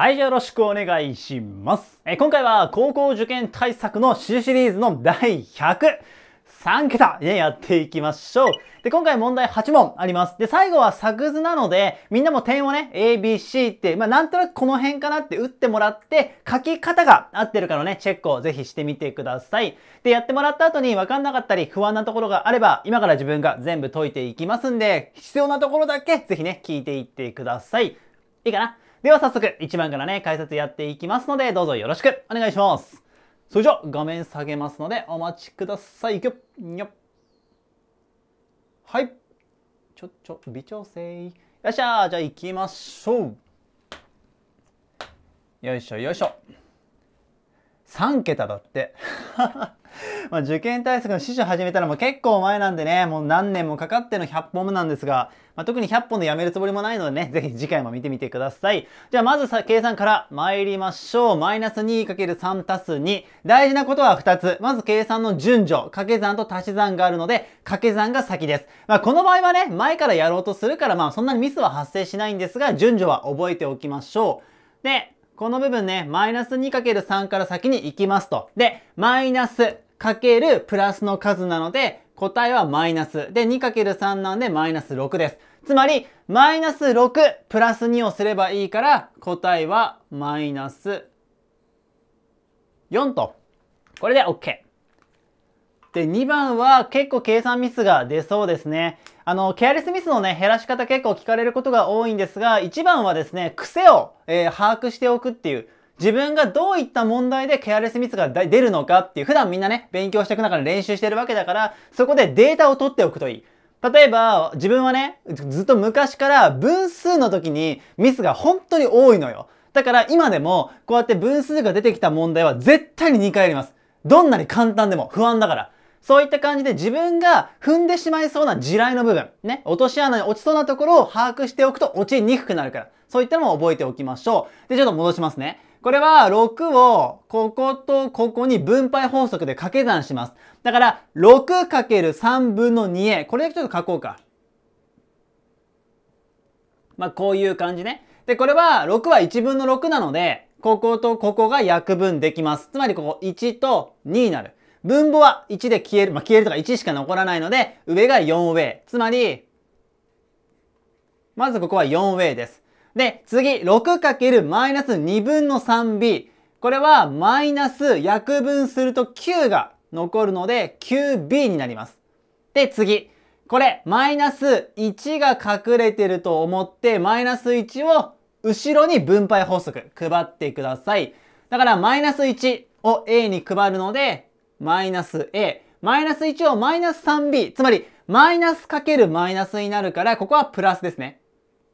はい、じゃあよろしくお願いします。え今回は高校受験対策の C シリーズの第100。3桁でやっていきましょう。で、今回問題8問あります。で、最後は作図なので、みんなも点をね、ABC って、まあ、なんとなくこの辺かなって打ってもらって、書き方が合ってるかのね、チェックをぜひしてみてください。で、やってもらった後に分かんなかったり、不安なところがあれば、今から自分が全部解いていきますんで、必要なところだけぜひね、聞いていってください。いいかなでは早速、1番からね、解説やっていきますので、どうぞよろしくお願いします。それじゃあ、画面下げますので、お待ちください。いくよ。にょはい。ちょ、ちょ、微調整。よっしゃじゃあ行きましょう。よいしょよいしょ。3桁だって。ま受験対策の指示を始めたらもう結構前なんでね、もう何年もかかっての100本目なんですが、まあ、特に100本でやめるつもりもないのでね、ぜひ次回も見てみてください。じゃあまずさ、計算から参りましょう。マイナス 2×3 足す2。大事なことは2つ。まず計算の順序、掛け算と足し算があるので、掛け算が先です。まあ、この場合はね、前からやろうとするから、まあそんなにミスは発生しないんですが、順序は覚えておきましょう。で、この部分ね、マイナス 2×3 から先に行きますと。で、マイナスかけるプラスの数なので、答えはマイナス。で、2×3 なんでマイナス6です。つまり、マイナス6プラス2をすればいいから、答えはマイナス4と。これで OK。で、2番は結構計算ミスが出そうですね。あの、ケアレスミスのね、減らし方結構聞かれることが多いんですが、1番はですね、癖を、えー、把握しておくっていう。自分がどういった問題でケアレスミスが出るのかっていう、普段みんなね、勉強していく中で練習してるわけだから、そこでデータを取っておくといい。例えば、自分はね、ずっと昔から分数の時にミスが本当に多いのよ。だから今でも、こうやって分数が出てきた問題は絶対に2回やります。どんなに簡単でも不安だから。そういった感じで自分が踏んでしまいそうな地雷の部分、ね、落とし穴に落ちそうなところを把握しておくと落ちにくくなるから、そういったのも覚えておきましょう。で、ちょっと戻しますね。これは6をこことここに分配法則で掛け算します。だから 6×3 分の 2a。これだけちょっと書こうか。まあ、こういう感じね。で、これは6は1分の6なので、こことここが約分できます。つまりここ1と2になる。分母は1で消える。まあ、消えるとか1しか残らないので、上が 4way。つまり、まずここは 4way です。で、次、6× マイナス2分の 3b。これはマイナス約分すると9が残るので 9b になります。で、次。これ、マイナス1が隠れてると思って、マイナス1を後ろに分配法則配ってください。だから、マイナス1を A に配るので、マイナス A、マイナス1をマイナス 3B、つまりマイナスかけるマイナスになるから、ここはプラスですね。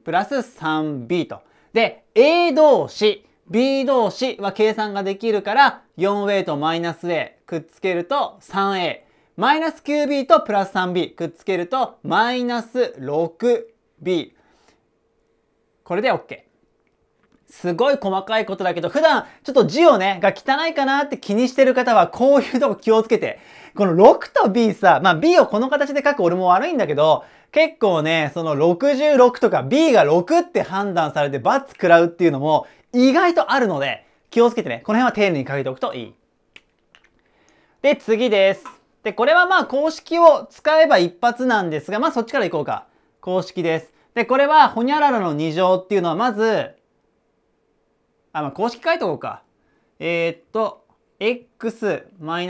プラス 3B と。で、A 同士、B 同士は計算ができるから、4A とマイナス A くっつけると 3A。マイナス 9B とプラス 3B くっつけるとマイナス 6B。これで OK。すごい細かいことだけど、普段ちょっと字をね、が汚いかなって気にしてる方は、こういうとこ気をつけて。この6と B さ、まあ B をこの形で書く俺も悪いんだけど、結構ね、その66とか B が6って判断されて罰食らうっていうのも意外とあるので、気をつけてね、この辺は丁寧に書いておくといい。で、次です。で、これはまあ公式を使えば一発なんですが、まあそっちからいこうか。公式です。で、これは、ほにゃららの2乗っていうのは、まず、あ、まあ、公式書いこうか。えー、っと、x-y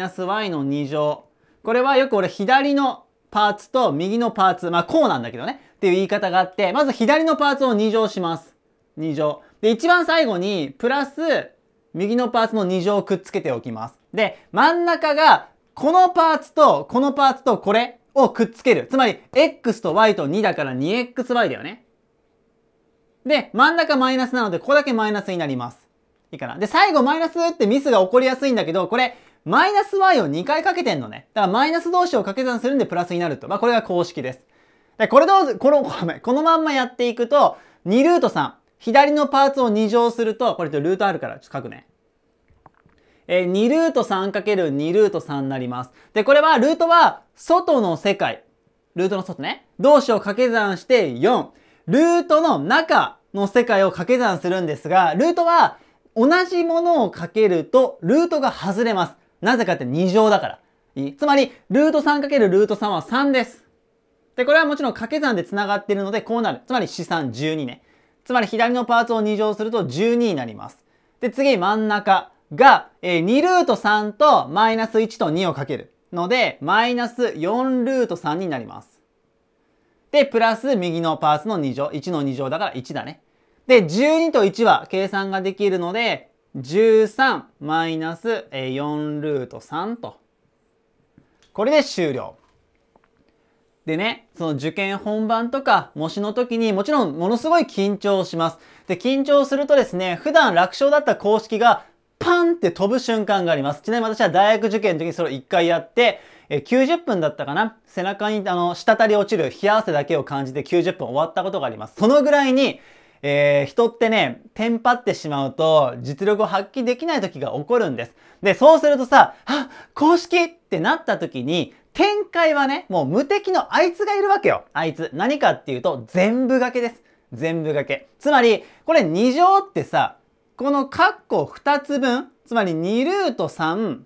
の2乗。これはよく俺左のパーツと右のパーツ、まあこうなんだけどね、っていう言い方があって、まず左のパーツを2乗します。2乗。で、一番最後に、プラス、右のパーツの2乗をくっつけておきます。で、真ん中が、このパーツと、このパーツとこれをくっつける。つまり、x と y と2だから 2xy だよね。で、真ん中マイナスなので、ここだけマイナスになります。いいかな。で、最後マイナスってミスが起こりやすいんだけど、これ、マイナス y を2回かけてんのね。だからマイナス同士を掛け算するんでプラスになると。まあ、これが公式です。で、これどぞ、この、このまんまやっていくと、2ルート3。左のパーツを2乗すると、これとルートあるから、ちょっと書くね。えー、2ルート3る2ルート3になります。で、これは、ルートは、外の世界。ルートの外ね。同士を掛け算して4。ルートの中の世界を掛け算するんですが、ルートは同じものをかけると、ルートが外れます。なぜかって2乗だから。つまり、ルート 3× ルート3は3です。で、これはもちろん掛け算で繋がっているので、こうなる。つまり、資産12ね。つまり、左のパーツを2乗すると12になります。で、次、真ん中が、え2ルート3とマイナス1と2をかける。ので、マイナス4ルート3になります。で、プラス右のパーツの2乗、1の2乗だから1だね。で、12と1は計算ができるので、13マイナス4ルート3と。これで終了。でね、その受験本番とか模試の時にもちろんものすごい緊張します。で、緊張するとですね、普段楽勝だった公式がパンって飛ぶ瞬間があります。ちなみに私は大学受験の時にそれを1回やって、え90分だったかな背中に、あの、滴り落ちる冷や汗だけを感じて90分終わったことがあります。そのぐらいに、えー、人ってね、テンパってしまうと、実力を発揮できない時が起こるんです。で、そうするとさ、あ、公式ってなった時に、展開はね、もう無敵のあいつがいるわけよ。あいつ。何かっていうと、全部がけです。全部がけ。つまり、これ2乗ってさ、このカッコ2つ分、つまり2ルート3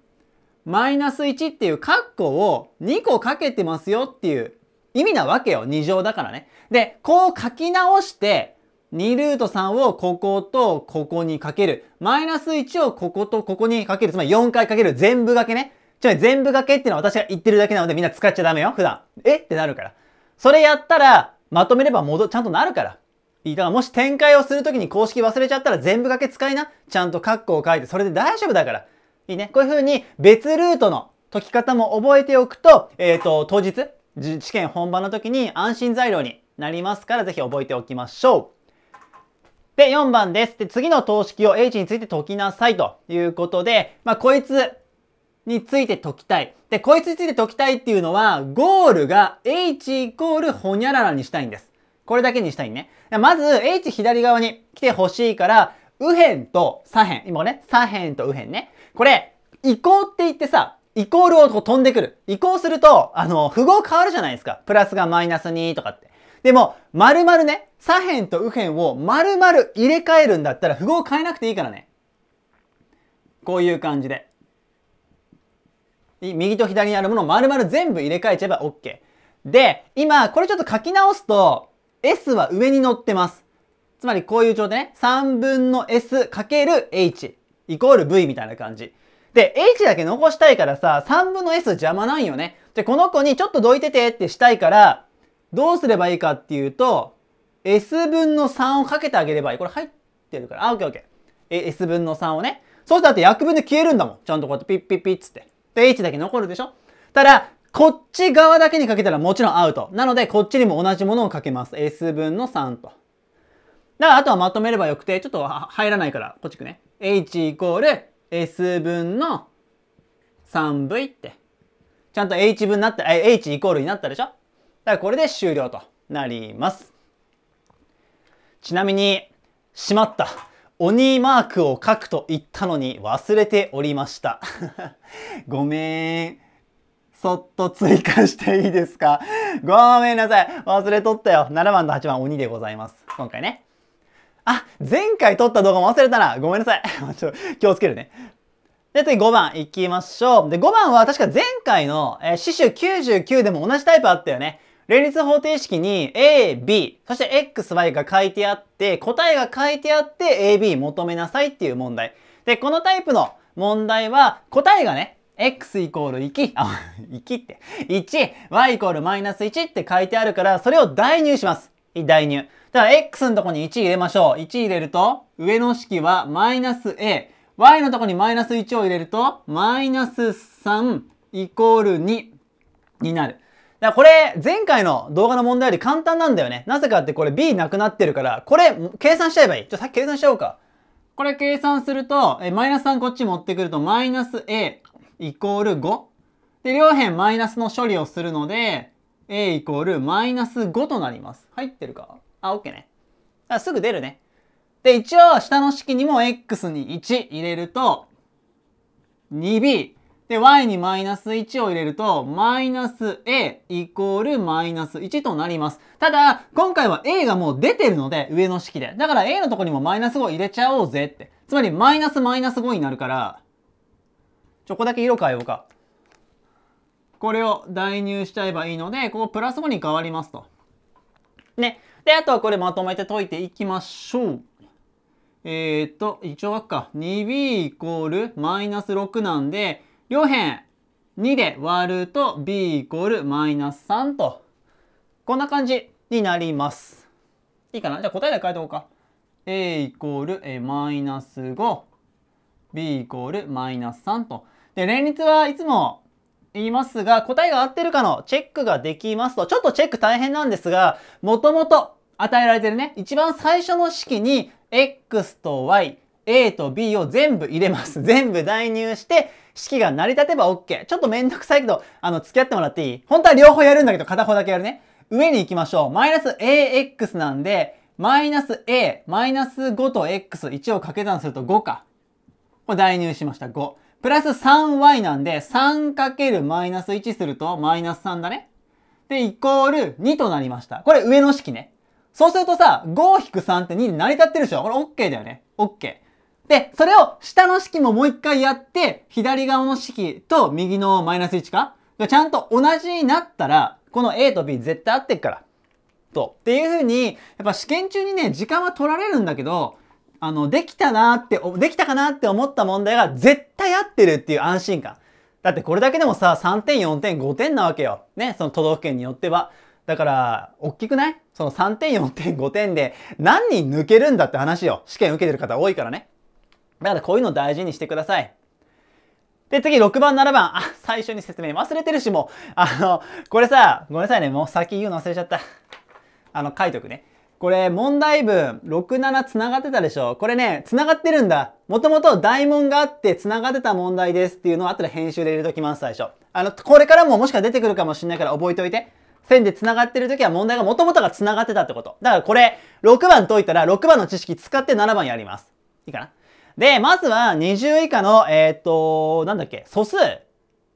マイナス1っていうカッコを2個かけてますよっていう意味なわけよ。2乗だからね。で、こう書き直して、2ルート3をこことここにかける。マイナス1をこことここにかける。つまり4回かける全部掛けね。ちょい全部掛けっていうのは私が言ってるだけなのでみんな使っちゃダメよ。普段。えってなるから。それやったら、まとめれば戻、ちゃんとなるから。いい。だからもし展開をするときに公式忘れちゃったら全部掛け使いな。ちゃんとカッコを書いて、それで大丈夫だから。いいね。こういう風に別ルートの解き方も覚えておくと、えっ、ー、と、当日、試験本番の時に安心材料になりますから、ぜひ覚えておきましょう。で、4番です。で、次の等式を H について解きなさいということで、まあ、こいつについて解きたい。で、こいつについて解きたいっていうのは、ゴールが H イコールほにゃららにしたいんです。これだけにしたいね。まず、H 左側に来てほしいから、右辺と左辺、今ね、左辺と右辺ね。これ、移行って言ってさ、イコールをこう飛んでくる。移行すると、あの、符号変わるじゃないですか。プラスがマイナス2とかって。でも、丸々ね、左辺と右辺を丸々入れ替えるんだったら符号変えなくていいからね。こういう感じで。右と左にあるものを丸々全部入れ替えちゃえば OK。で、今、これちょっと書き直すと、S は上に乗ってます。つまりこういう状態ね。3分の S かける H。イコール V みたいな感じ。で、H だけ残したいからさ、3分の S 邪魔なんよね。で、この子にちょっとどいててってしたいから、どうすればいいかっていうと、S 分の3をかけてあげればいい。これ入ってるから。あ、オッケーオッケー。え、S 分の3をね。そうしたらって約分で消えるんだもん。ちゃんとこうやってピッピッピッつって。で、H だけ残るでしょただ、こっち側だけにかけたらもちろんアウト。なので、こっちにも同じものをかけます。S 分の3と。だから、あとはまとめればよくて、ちょっと入らないから、こっち行くね。h イコール s 分の 3v って、ちゃんと h 分になった、え、h イコールになったでしょだからこれで終了となります。ちなみに、しまった。鬼マークを書くと言ったのに忘れておりました。ごめん。そっと追加していいですかごめんなさい。忘れとったよ。7番と8番鬼でございます。今回ね。あ、前回撮った動画も忘れたな。ごめんなさい。ちょっと気をつけるね。で、次5番いきましょう。で、5番は確か前回の、えー、死守99でも同じタイプあったよね。連立方程式に A、B、そして X、Y が書いてあって、答えが書いてあって A、B 求めなさいっていう問題。で、このタイプの問題は、答えがね、x イコール1、あ、1 って、1、y イコールマイナス1って書いてあるから、それを代入します。代入。だから x のとこに1入れましょう。1入れると、上の式はマイナス a。y のとこにマイナス1を入れると、マイナス3イコール2になる。だからこれ、前回の動画の問題より簡単なんだよね。なぜかってこれ b なくなってるから、これ計算しちゃえばいい。ちょ、さっき計算しちゃおうか。これ計算すると、え、マイナス3こっち持ってくると、マイナス a イコール5。で、両辺マイナスの処理をするので、a イコールマイナス5となります。入ってるかあ、OK ね。あすぐ出るね。で、一応、下の式にも x に1入れると、2b。で、y にマイナス1を入れると、マイナス a イコールマイナス1となります。ただ、今回は a がもう出てるので、上の式で。だから a のとこにもマイナス5入れちゃおうぜって。つまり、マイナスマイナス5になるから、ちょ、こだけ色変えようか。これを代入しちゃえばいいので、ここプラス5に変わりますと。ね。で、あとはこれまとめて解いていきましょう。えー、っと、一応枠か。2b イコールマイナス6なんで、両辺2で割ると b イコールマイナス3と。こんな感じになります。いいかなじゃあ答えで書いておこうか。a イコールマイナス 5b イコールマイナス3と。で、連立はいつもいますが、答えが合ってるかのチェックができますと、ちょっとチェック大変なんですが、もともと与えられてるね、一番最初の式に x と y、a と b を全部入れます。全部代入して、式が成り立てば OK。ちょっとめんどくさいけど、あの、付き合ってもらっていい本当は両方やるんだけど、片方だけやるね。上に行きましょう。マイナス ax なんで、マイナス a、マイナス5と x、1を掛け算すると5か。これ代入しました、5。プラス 3y なんで、3るマイナス1すると、マイナス3だね。で、イコール2となりました。これ上の式ね。そうするとさ、5-3って2に成り立ってるでしょこれ OK だよね。OK。で、それを下の式ももう一回やって、左側の式と右のマイナス1かちゃんと同じになったら、この A と B 絶対合ってっから。と。っていう風に、やっぱ試験中にね、時間は取られるんだけど、あの、できたなって、できたかなって思った問題が絶対合ってるっていう安心感。だってこれだけでもさ、3点、4点、5点なわけよ。ね、その都道府県によっては。だから、おっきくないその3点、4点、5点で何人抜けるんだって話よ。試験受けてる方多いからね。だからこういうの大事にしてください。で、次、6番、7番。あ、最初に説明忘れてるし、もう。あの、これさ、ごめんなさいね。もう先言うの忘れちゃった。あの、書いとくね。これ問題文67繋がってたでしょこれね、繋がってるんだ。もともと大問があって繋がってた問題ですっていうのを後で編集で入れときます、最初。あの、これからももしか出てくるかもしんないから覚えておいて。線で繋がってる時は問題がもともとが繋がってたってこと。だからこれ、6番解いたら6番の知識使って7番やります。いいかなで、まずは20以下の、えー、っと、なんだっけ、素数。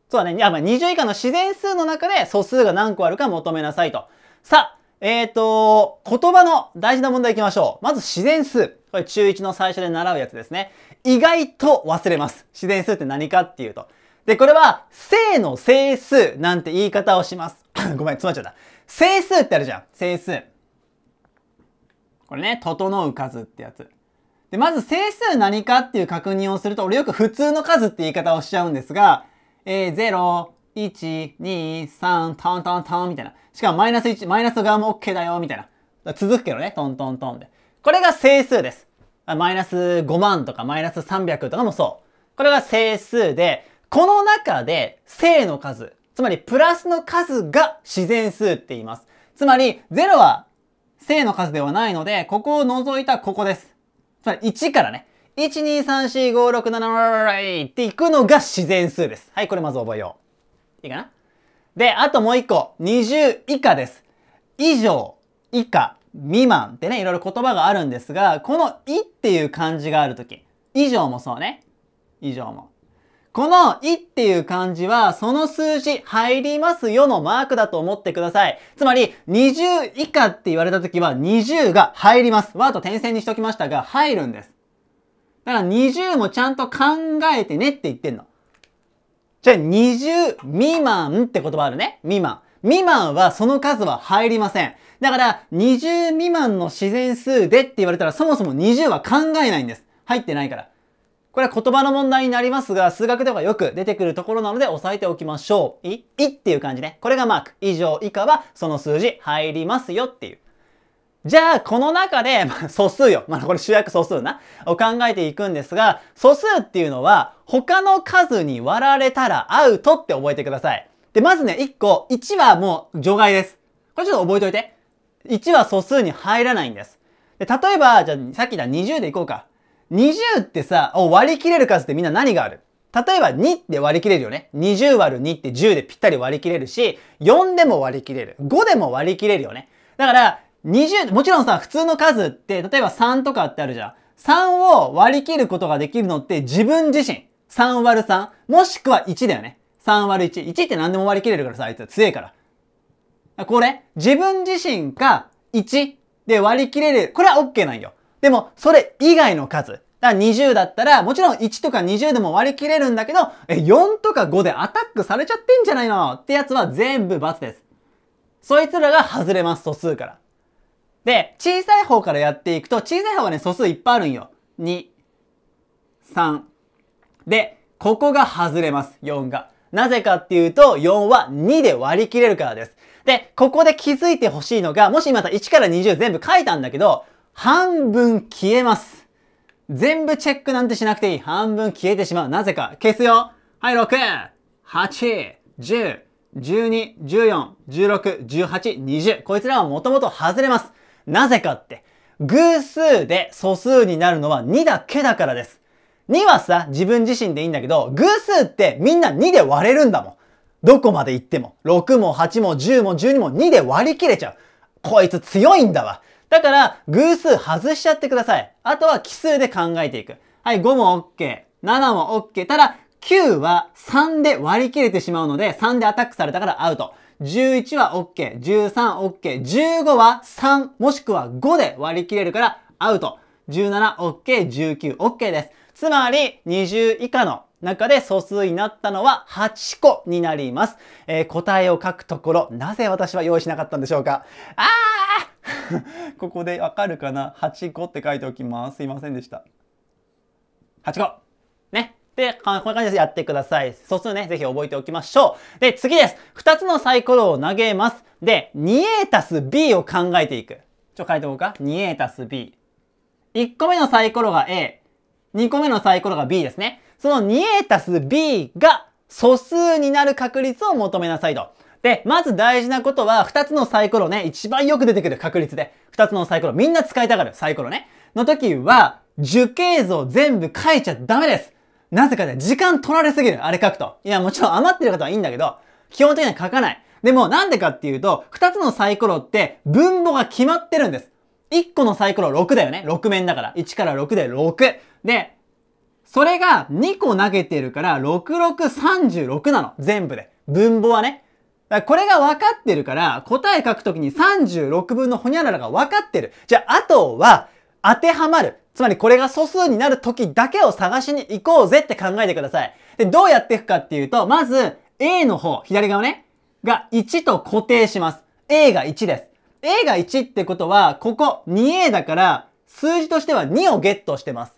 そうだね、あ、まあ、20以下の自然数の中で素数が何個あるか求めなさいと。さあ、えっ、ー、と、言葉の大事な問題いきましょう。まず自然数。これ中1の最初で習うやつですね。意外と忘れます。自然数って何かっていうと。で、これは、正の整数なんて言い方をします。ごめん、詰まっちゃった。整数ってあるじゃん。整数。これね、整う数ってやつ。で、まず整数何かっていう確認をすると、俺よく普通の数って言い方をしちゃうんですが、えー、0、1、2、3、トントントンみたいな。しかもマイナス1、マイナス側も OK だよ、みたいな。続くけどね、トントントンで。これが整数です。マイナス5万とかマイナス300とかもそう。これが整数で、この中で正の数、つまりプラスの数が自然数って言います。つまり、0は正の数ではないので、ここを除いたここです。つまり1からね、1、2、3、4、5、6、7、8っていくのが自然数です。はい、これまず覚えよう。いいかなで、あともう一個。20以下です。以上、以下、未満ってね、いろいろ言葉があるんですが、このいっていう漢字があるとき。以上もそうね。以上も。このいっていう漢字は、その数字入りますよのマークだと思ってください。つまり、20以下って言われた時は、20が入ります。ーと点線にしときましたが、入るんです。だから20もちゃんと考えてねって言ってんの。じゃあ20未満って言葉あるね。未満。未満はその数は入りません。だから20未満の自然数でって言われたらそもそも20は考えないんです。入ってないから。これは言葉の問題になりますが、数学ではよく出てくるところなので押さえておきましょう。い、いっていう感じね。これがマーク。以上以下はその数字入りますよっていう。じゃあ、この中で、まあ、素数よ。まあ、これ主役素数な。を考えていくんですが、素数っていうのは、他の数に割られたらアウトって覚えてください。で、まずね、1個、1はもう除外です。これちょっと覚えておいて。1は素数に入らないんです。で、例えば、じゃあ、さっきだ20でいこうか。20ってさ、割り切れる数ってみんな何がある例えば2って割り切れるよね。20割る2って10でぴったり割り切れるし、4でも割り切れる。5でも割り切れるよね。だから、20、もちろんさ、普通の数って、例えば3とかってあるじゃん。3を割り切ることができるのって自分自身。3割る3。もしくは1だよね。3割1。1って何でも割り切れるからさ、あいつは強いから。これ、自分自身か1で割り切れる。これは OK なんよ。でも、それ以外の数。だから20だったら、もちろん1とか20でも割り切れるんだけど、え、4とか5でアタックされちゃってんじゃないのってやつは全部×です。そいつらが外れます、素数から。で、小さい方からやっていくと、小さい方がね、素数いっぱいあるんよ。2、3。で、ここが外れます。4が。なぜかっていうと、4は2で割り切れるからです。で、ここで気づいてほしいのが、もしまた1から20全部書いたんだけど、半分消えます。全部チェックなんてしなくていい。半分消えてしまう。なぜか。消すよ。はい、6、8、10、12、14、16、18、20。こいつらはもともと外れます。なぜかって、偶数で素数になるのは2だけだからです。2はさ、自分自身でいいんだけど、偶数ってみんな2で割れるんだもん。どこまで行っても。6も8も10も12も2で割り切れちゃう。こいつ強いんだわ。だから、偶数外しちゃってください。あとは奇数で考えていく。はい、5も OK。7も OK。ただ、9は3で割り切れてしまうので、3でアタックされたからアウト。11は OK、13 OK、15は3もしくは5で割り切れるからアウト。17 OK、19 OK です。つまり20以下の中で素数になったのは8個になります。えー、答えを書くところ、なぜ私は用意しなかったんでしょうかあー ここでわかるかな8個って書いておきます。すいませんでした。8個で、こんな感じでやってください。素数ね、ぜひ覚えておきましょう。で、次です。2つのサイコロを投げます。で、2a たす b を考えていく。ちょ、書いておこうか。2a たす b。1個目のサイコロが a。2個目のサイコロが b ですね。その 2a たす b が素数になる確率を求めなさいと。で、まず大事なことは、2つのサイコロね、一番よく出てくる確率で。2つのサイコロ、みんな使いたがるサイコロね。の時は、樹形図を全部書いちゃダメです。なぜかね、時間取られすぎる。あれ書くと。いや、もちろん余ってる方はいいんだけど、基本的には書かない。でも、なんでかっていうと、二つのサイコロって分母が決まってるんです。一個のサイコロ6だよね。6面だから。1から6で6。で、それが2個投げてるから、6636なの。全部で。分母はね。これが分かってるから、答え書くときに36分のほにゃららが分かってる。じゃあ、あとは、当てはまる。つまりこれが素数になる時だけを探しに行こうぜって考えてください。で、どうやっていくかっていうと、まず A の方、左側ね、が1と固定します。A が1です。A が1ってことは、ここ 2A だから、数字としては2をゲットしてます。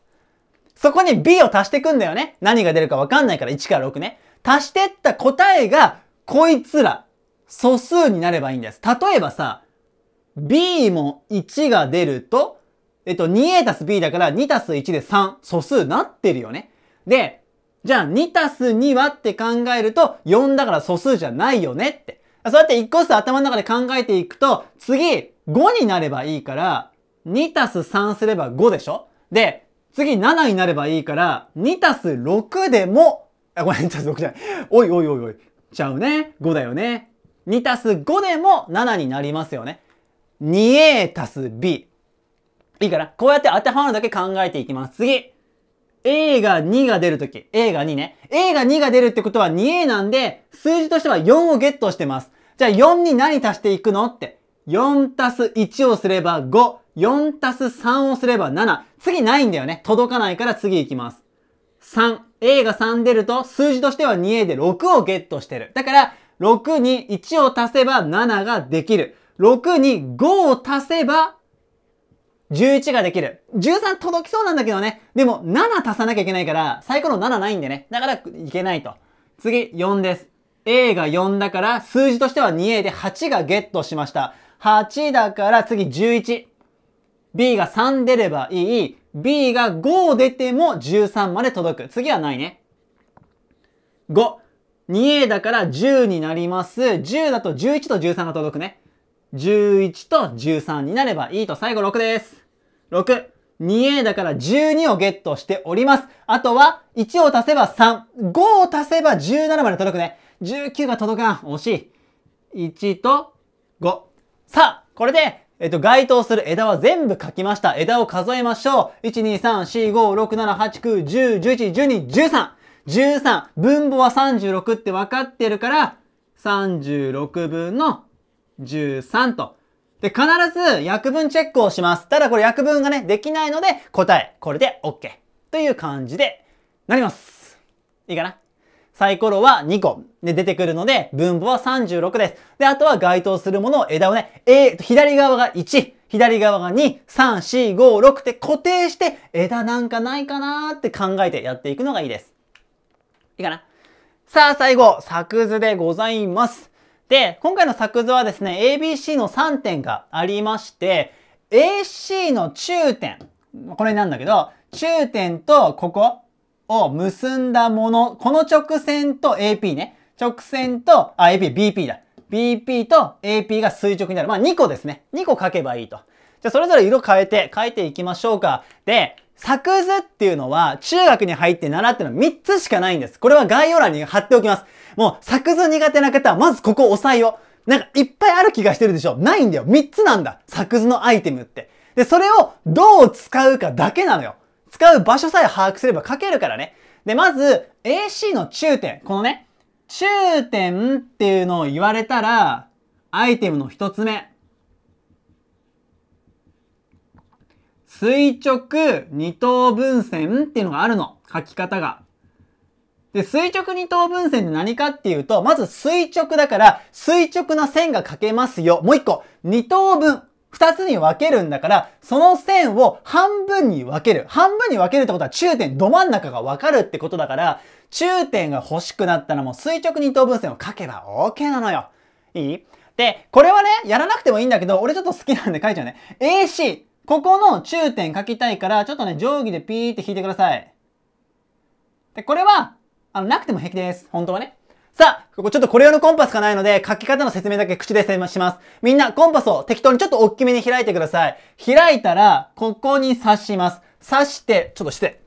そこに B を足していくんだよね。何が出るかわかんないから1から6ね。足してった答えが、こいつら、素数になればいいんです。例えばさ、B も1が出ると、えっと、2a たす b だから2たす1で3、素数なってるよね。で、じゃあ2たす2はって考えると4だから素数じゃないよねって。そうやって1個ずつ頭の中で考えていくと、次5になればいいから、2たす3すれば5でしょで、次7になればいいから、2たす6でも、あ、ごめん、2たす6じゃない。おいおいおいおい。ちゃうね。5だよね。2たす5でも7になりますよね。2a たす b。いいかなこうやって当てはまるだけ考えていきます。次 !A が2が出るとき。A が2ね。A が2が出るってことは 2A なんで、数字としては4をゲットしてます。じゃあ4に何足していくのって。4足す1をすれば5。4足す3をすれば7。次ないんだよね。届かないから次行きます。3。A が3出ると、数字としては 2A で6をゲットしてる。だから、6に1を足せば7ができる。6に5を足せば11ができる。13届きそうなんだけどね。でも7足さなきゃいけないから、サイコロ7ないんでね。だからいけないと。次、4です。A が4だから、数字としては 2A で8がゲットしました。8だから次11。B が3出ればいい。B が5出ても13まで届く。次はないね。5。2A だから10になります。10だと11と13が届くね。11と13になればいいと最後6です。6。2A だから12をゲットしております。あとは1を足せば3、5を足せば17まで届くね。19が届かん。惜しい。1と5。さあ、これでえっと、該当する枝は全部書きました。枝を数えましょう。1、2、3、4、5、6、7、8、9、10、11、12、13。13。分母は36って分かってるから、36分の13と。で、必ず約分チェックをします。ただこれ約分がね、できないので、答え、これで OK。という感じで、なります。いいかなサイコロは2個で出てくるので、分母は36です。で、あとは該当するものを枝をね、A、左側が1、左側が2、3、4、5、6って固定して、枝なんかないかなーって考えてやっていくのがいいです。いいかなさあ、最後、作図でございます。で、今回の作図はですね、ABC の3点がありまして、AC の中点、これなんだけど、中点とここを結んだもの、この直線と AP ね、直線と、あ、AP、BP だ。BP と AP が垂直になる。まあ、2個ですね。2個書けばいいと。じゃあ、それぞれ色変えて書いていきましょうか。で、作図っていうのは中学に入って習ってるの3つしかないんです。これは概要欄に貼っておきます。もう、作図苦手な方は、まずここ押さえよう。なんか、いっぱいある気がしてるでしょないんだよ。3つなんだ。作図のアイテムって。で、それをどう使うかだけなのよ。使う場所さえ把握すれば書けるからね。で、まず、AC の中点。このね、中点っていうのを言われたら、アイテムの一つ目。垂直二等分線っていうのがあるの。書き方が。で、垂直二等分線って何かっていうと、まず垂直だから、垂直な線が書けますよ。もう一個、二等分。二つに分けるんだから、その線を半分に分ける。半分に分けるってことは中点、ど真ん中が分かるってことだから、中点が欲しくなったらもう垂直二等分線を書けば OK なのよ。いいで、これはね、やらなくてもいいんだけど、俺ちょっと好きなんで書いちゃうね。AC、ここの中点書きたいから、ちょっとね、定規でピーって引いてください。で、これは、あの、なくても平気です。本当はね。さあ、ここちょっとこれ用のコンパスがないので、書き方の説明だけ口で説明します。みんな、コンパスを適当にちょっと大きめに開いてください。開いたら、ここに刺します。刺して、ちょっとして。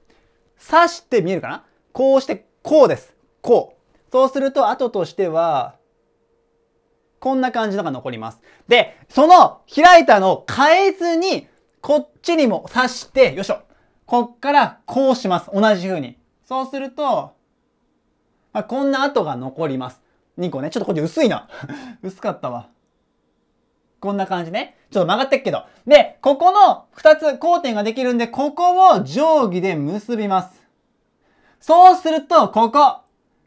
刺して見えるかなこうして、こうです。こう。そうすると、後としては、こんな感じのが残ります。で、その開いたのを変えずに、こっちにも刺して、よいしょ。こっからこうします。同じ風に。そうすると、まあ、こんな跡が残ります。2個ね。ちょっとこっち薄いな。薄かったわ。こんな感じね。ちょっと曲がってっけど。で、ここの2つ交点ができるんで、ここを定規で結びます。そうすると、ここ、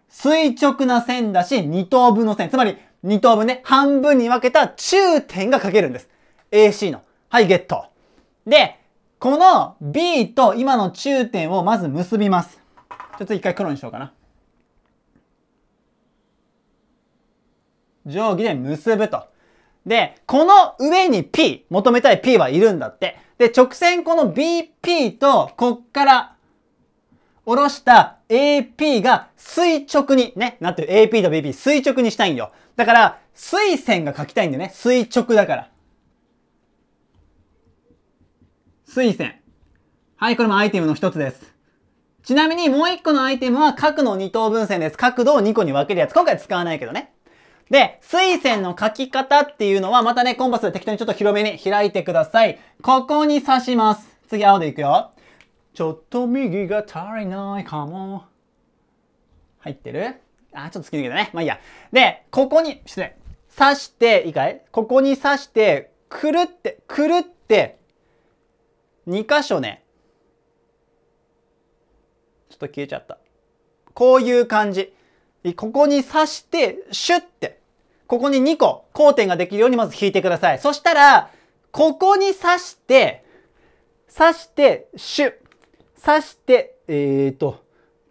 垂直な線だし、2等分の線。つまり、2等分ね、半分に分けた中点が書けるんです。AC の。はい、ゲット。で、この B と今の中点をまず結びます。ちょっと一回黒にしようかな。定規で結ぶと。で、この上に P、求めたい P はいるんだって。で、直線この BP と、こっから下ろした AP が垂直にね、なってる AP と BP 垂直にしたいんよ。だから、垂線が書きたいんだよね。垂直だから。垂線。はい、これもアイテムの一つです。ちなみにもう一個のアイテムは角の二等分線です。角度を二個に分けるやつ。今回使わないけどね。で、水線の書き方っていうのは、またね、コンパス適当にちょっと広めに開いてください。ここに刺します。次、青でいくよ。ちょっと右が足りないかも。入ってるあ、ちょっと突き抜けたね。まあいいや。で、ここに、失礼。刺して、いいかいここに刺して、くるって、くるって、2箇所ね。ちょっと消えちゃった。こういう感じ。ここに刺して、シュッて。ここに2個交点ができるようにまず引いてください。そしたら、ここに刺して、刺して、シュ刺して、えーと、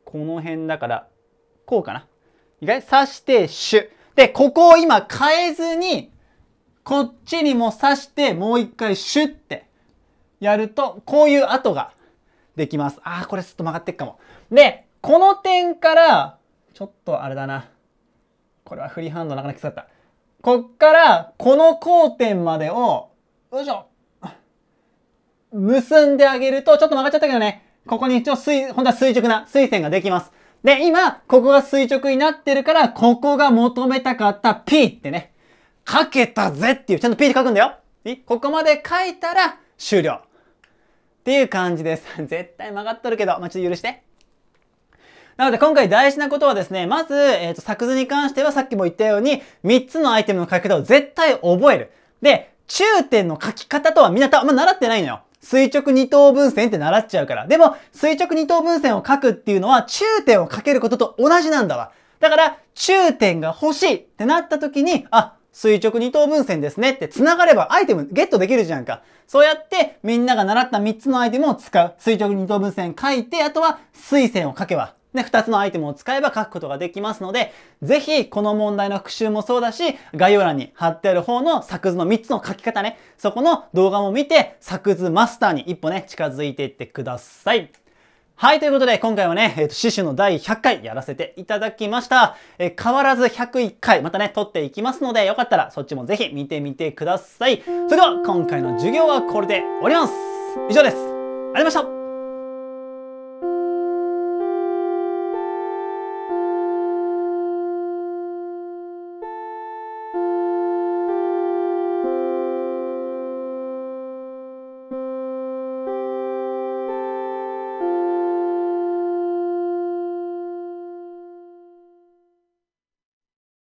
この辺だから、こうかな。意外刺して、シュで、ここを今変えずに、こっちにも刺して、もう一回シュってやると、こういう跡ができます。あー、これちょっと曲がってっかも。で、この点から、ちょっとあれだな。これはフリーハンドなかなかきつかった。こっから、この交点までを、よいしょ結んであげると、ちょっと曲がっちゃったけどね、ここに一応水、本当は垂直な垂線ができます。で、今、ここが垂直になってるから、ここが求めたかった P ってね、書けたぜっていう、ちゃんと P って書くんだよ。ここまで書いたら終了。っていう感じです。絶対曲がっとるけど、まあ、ちょっと許して。なので今回大事なことはですね、まず、えっ、ー、と、作図に関してはさっきも言ったように、3つのアイテムの書き方を絶対覚える。で、中点の書き方とはみんなた、まあ、習ってないのよ。垂直二等分線って習っちゃうから。でも、垂直二等分線を書くっていうのは、中点を書けることと同じなんだわ。だから、中点が欲しいってなった時に、あ、垂直二等分線ですねって繋がればアイテムゲットできるじゃんか。そうやってみんなが習った3つのアイテムを使う。垂直二等分線書いて、あとは水線を書けばで、2つのアイテムを使えば書くことができますので、ぜひこの問題の復習もそうだし、概要欄に貼ってある方の作図の3つの書き方ね、そこの動画も見て、作図マスターに一歩ね、近づいていってください。はい、ということで、今回はね、えっ、ー、と、死守の第100回やらせていただきました。えー、変わらず101回、またね、撮っていきますので、よかったらそっちもぜひ見てみてください。それでは、今回の授業はこれで終わります。以上です。ありがとうございました。